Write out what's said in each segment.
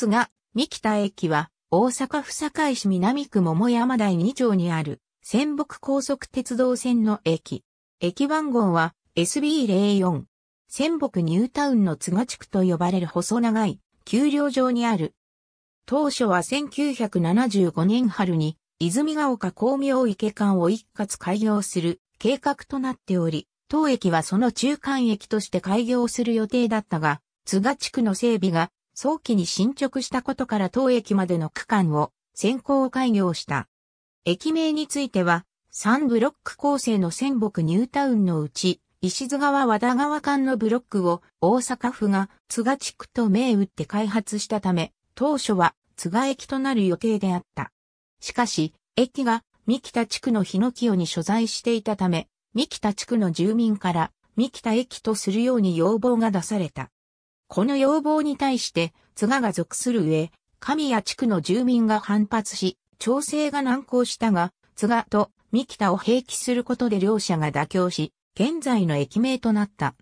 つが、三木田駅は、大阪府堺市南区桃山台2丁にある、仙北高速鉄道線の駅。駅番号は SB04。仙北ニュータウンの津賀地区と呼ばれる細長い、丘陵上にある。当初は1975年春に、泉ヶ丘光明池間を一括開業する計画となっており、当駅はその中間駅として開業する予定だったが、津賀地区の整備が早期に進捗したことから当駅までの区間を先行開業した。駅名については、3ブロック構成の仙北ニュータウンのうち、石津川和田川間のブロックを大阪府が津賀地区と銘打って開発したため、当初は津賀駅となる予定であった。しかし、駅が三北地区の日の清に所在していたため、三北地区の住民から三北駅とするように要望が出された。この要望に対して、津賀が属する上、神谷地区の住民が反発し、調整が難航したが、津賀と三木田を併記することで両者が妥協し、現在の駅名となった。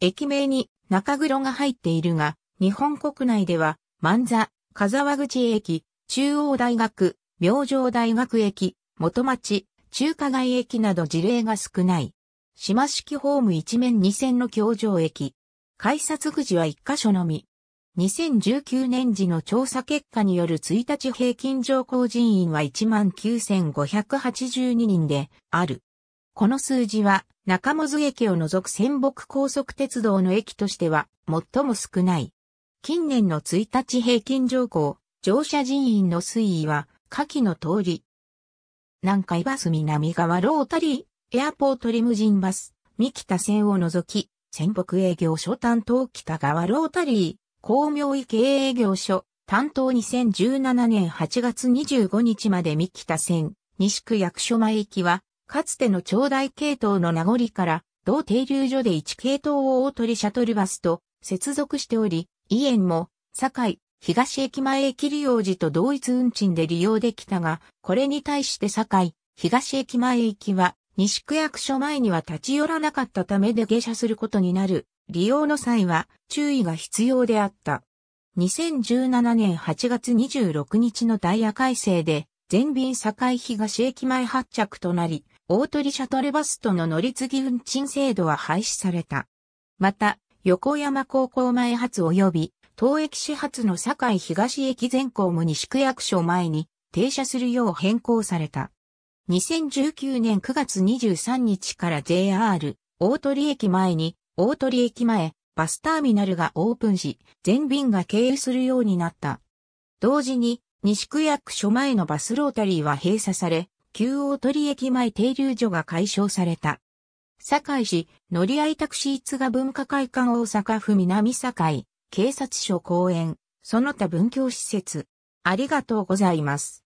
駅名に中黒が入っているが、日本国内では、万座、風沢口駅、中央大学、明星大学駅、元町、中華街駅など事例が少ない。島式ホーム一面二線の京城駅、改札口は1カ所のみ。2019年時の調査結果による1日平均乗降人員は19,582人である。この数字は中本駅を除く仙北高速鉄道の駅としては最も少ない。近年の1日平均乗降、乗車人員の推移は下記の通り。南海バス南側ロータリー、エアポートリムジンバス、三北線を除き、仙北営業所担当北川ロータリー、光明池営業所、担当2017年8月25日まで三北線、西区役所前行きは、かつての長大系統の名残から、同停留所で1系統を大鳥シャトルバスと接続しており、伊エも、堺、東駅前駅利用時と同一運賃で利用できたが、これに対して堺、東駅前駅は西区役所前には立ち寄らなかったためで下車することになる。利用の際は注意が必要であった。2017年8月26日のダイヤ改正で、全便境東駅前発着となり、大鳥シャトルバスとの乗り継ぎ運賃制度は廃止された。また、横山高校前発及び、当駅始発の境東駅前後も西区役所前に停車するよう変更された。2019年9月23日から JR 大鳥駅前に大鳥駅前バスターミナルがオープンし、全便が経由するようになった。同時に西区役所前のバスロータリーは閉鎖され、旧大鳥駅前停留所が解消された。堺市乗り合いタクシー津賀文化会館大阪府南堺警察署公園その他文教施設ありがとうございます。